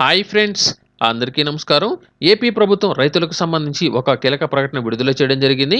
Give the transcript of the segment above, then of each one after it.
hi friends అందరికీ నమస్కారం AP ప్రభుత్వం రైతులకు సంబంధించి ఒక కీలక ప్రకటన విడుదల చేయడం జరిగింది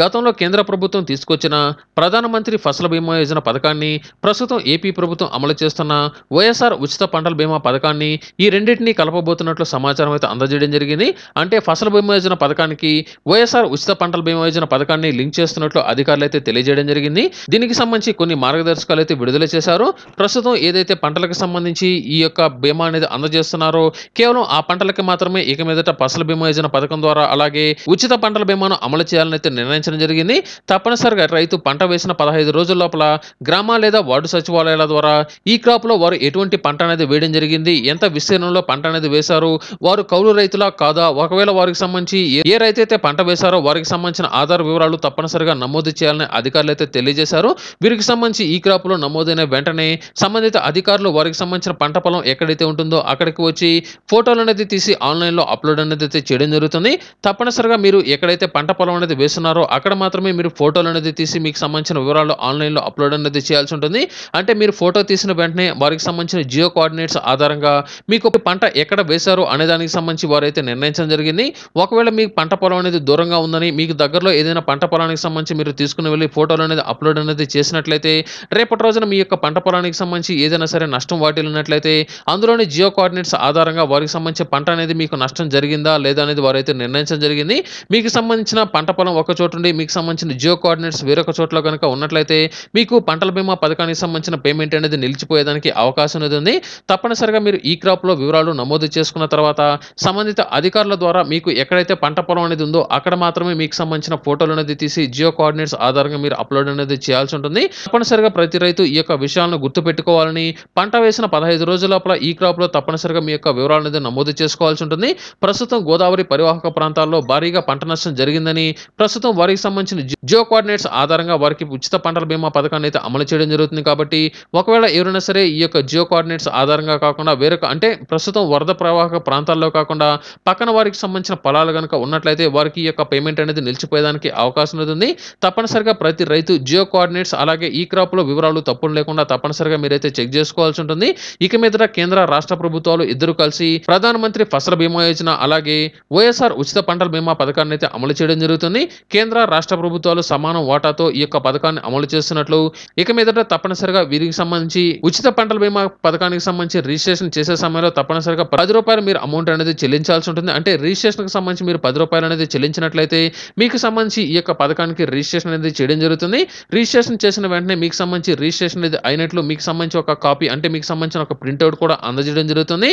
గతంలో కేంద్ర ప్రభుత్వం తీసుకొచ్చిన ప్రధానమంత్రి ఫసల బీమా యోజన పథకాన్ని ప్రస్తుతం ఏపీ ప్రభుత్వం అమలు చేస్తున్న వైఎస్ఆర్ ఉచిత పంటల బీమా పథకాన్ని ఈ రెండింటినీ కలపబోతున్నట్లు సమాచారం అయితే అందజేయడం జరిగింది అంటే ఫసల బీమా యోజన పథకానికి వైఎస్ఆర్ ఉచిత పంటల బీమా యోజన పథకాన్ని లింక్ చేస్తున్నట్లు అధికారులు అయితే తెలియజేయడం జరిగింది దీనికి సంబంధించి కొన్ని మార్గదర్శకాలు అయితే విడుదల చేశారు ప్రస్తుతం ఏదైతే పంటలకు సంబంధించి ఈ యొక్క బీమా అనేది అందజేస్తున్నారో కేవలం ఆ పంటలకి మాత్రమే ఇక మీదట ఫసల బీమా యోజన పథకం ద్వారా అలాగే ఉచిత పంటల బీమాను అమలు చేయాలని అయితే నిర్ణయం నిర్ణయించడం జరిగింది తప్పనిసరిగా రైతు పంట వేసిన పదహైదు రోజుల లోపల గ్రామ లేదా వార్డు సచివాలయాల ద్వారా ఈ క్రాప్లో వారు ఎటువంటి పంట అనేది వేయడం జరిగింది ఎంత విస్తీర్ణంలో పంట అనేది వేశారు వారు కౌలు రైతులా కాదా ఒకవేళ వారికి సంబంధించి ఏ రైతు అయితే పంట వేశారో వారికి సంబంధించిన ఆధార్ వివరాలు తప్పనిసరిగా నమోదు చేయాలని అధికారులు అయితే తెలియజేశారు వీరికి సంబంధించి ఈ క్రాప్లో నమోదైన వెంటనే సంబంధిత అధికారులు వారికి సంబంధించిన పంట పొలం ఎక్కడైతే ఉంటుందో అక్కడికి వచ్చి ఫోటోలు అనేది తీసి ఆన్లైన్లో అప్లోడ్ అనేది అయితే చేయడం జరుగుతుంది తప్పనిసరిగా మీరు ఎక్కడైతే పంట పొలం అనేది వేస్తున్నారో అక్కడ మాత్రమే మీరు ఫోటోలు అనేది తీసి మీకు సంబంధించిన వివరాలు ఆన్లైన్లో అప్లోడ్ అనేది చేయాల్సి ఉంటుంది అంటే మీరు ఫోటో తీసిన వెంటనే వారికి సంబంధించిన జియో కోఆర్డినేట్స్ ఆధారంగా మీకు ఒక పంట ఎక్కడ వేశారు అనే దానికి సంబంధించి వారైతే నిర్ణయించడం జరిగింది ఒకవేళ మీకు పంట పొలం అనేది దూరంగా ఉందని మీకు దగ్గరలో ఏదైనా పంట పొలానికి సంబంధించి మీరు తీసుకుని వెళ్ళి ఫోటోలు అనేది అప్లోడ్ అనేది చేసినట్లయితే రేపటి రోజున మీ యొక్క పంట పొలానికి సంబంధించి ఏదైనా సరే నష్టం వాటిల్లినట్లయితే అందులోని జియో కోఆర్డినేట్స్ ఆధారంగా వారికి సంబంధించి పంట అనేది మీకు నష్టం జరిగిందా లేదా అనేది వారైతే నిర్ణయించడం జరిగింది మీకు సంబంధించిన పంట పొలం ఒక చోట చోట మీకు సంబంధించిన జియో కోఆర్డినేట్స్ వేరొక చోట్ల కనుక ఉన్నట్లయితే మీకు పంటల బీమా పథకానికి సంబంధించిన పేమెంట్ అనేది నిలిచిపోయేదానికి అవకాశం అనేది ఉంది తప్పనిసరిగా మీరు ఈ క్రాప్లో వివరాలు నమోదు చేసుకున్న తర్వాత సంబంధిత అధికారుల ద్వారా మీకు ఎక్కడైతే పంట పొలం అనేది ఉందో అక్కడ మాత్రమే మీకు సంబంధించిన ఫోటోలు అనేది తీసి జియో కోఆర్డినేట్స్ ఆధారంగా మీరు అప్లోడ్ అనేది చేయాల్సి ఉంటుంది తప్పనిసరిగా ప్రతి రైతు ఈ యొక్క విషయాలను గుర్తుపెట్టుకోవాలని పంట వేసిన పదహైదు రోజుల లోపల ఈ క్రాప్లో తప్పనిసరిగా మీ యొక్క వివరాలు అనేది నమోదు చేసుకోవాల్సి ఉంటుంది ప్రస్తుతం గోదావరి పరివాహక ప్రాంతాల్లో భారీగా పంట నష్టం జరిగిందని ప్రస్తుతం వారికి సంబంధించిన జియో కోఆర్డినేట్స్ ఆధారంగా వారికి ఉచిత పంటల బీమా పథకాన్ని అయితే అమలు చేయడం జరుగుతుంది కాబట్టి ఒకవేళ ఎవరైనా సరే ఈ యొక్క జియో కోఆర్డినేట్స్ ఆధారంగా కాకుండా వేరొక అంటే ప్రస్తుతం వరద ప్రవాహక ప్రాంతాల్లో కాకుండా పక్కన వారికి సంబంధించిన పొలాలు కనుక ఉన్నట్లయితే వారికి ఈ యొక్క పేమెంట్ అనేది నిలిచిపోయేదానికి అవకాశం ఉంటుంది తప్పనిసరిగా ప్రతి రైతు జియో కోఆర్డినేట్స్ అలాగే ఈ క్రాప్లో వివరాలు తప్పులు లేకుండా తప్పనిసరిగా మీరైతే చెక్ చేసుకోవాల్సి ఉంటుంది ఇక మీద కేంద్ర రాష్ట్ర ప్రభుత్వాలు ఇద్దరు కలిసి ప్రధానమంత్రి ఫసల్ బీమా యోజన అలాగే వైఎస్ఆర్ ఉచిత పంటల బీమా పథకాన్ని అయితే అమలు చేయడం జరుగుతుంది కేంద్ర కేంద్ర రాష్ట్ర ప్రభుత్వాలు సమానం వాటాతో ఈ యొక్క పథకాన్ని అమలు చేస్తున్నట్లు ఇక మీదట తప్పనిసరిగా వీరికి సంబంధించి ఉచిత పంటల బీమా పథకానికి సంబంధించి రిజిస్ట్రేషన్ చేసే సమయంలో తప్పనిసరిగా పది రూపాయలు మీరు అమౌంట్ అనేది చెల్లించాల్సి ఉంటుంది అంటే రిజిస్ట్రేషన్కి సంబంధించి మీరు పది రూపాయలు అనేది చెల్లించినట్లయితే మీకు సంబంధించి ఈ యొక్క పథకానికి రిజిస్ట్రేషన్ అనేది చేయడం జరుగుతుంది రిజిస్ట్రేషన్ చేసిన వెంటనే మీకు సంబంధించి రిజిస్ట్రేషన్ అనేది అయినట్లు మీకు సంబంధించి ఒక కాపీ అంటే మీకు సంబంధించిన ఒక ప్రింట్అవుట్ కూడా అందజేయడం జరుగుతుంది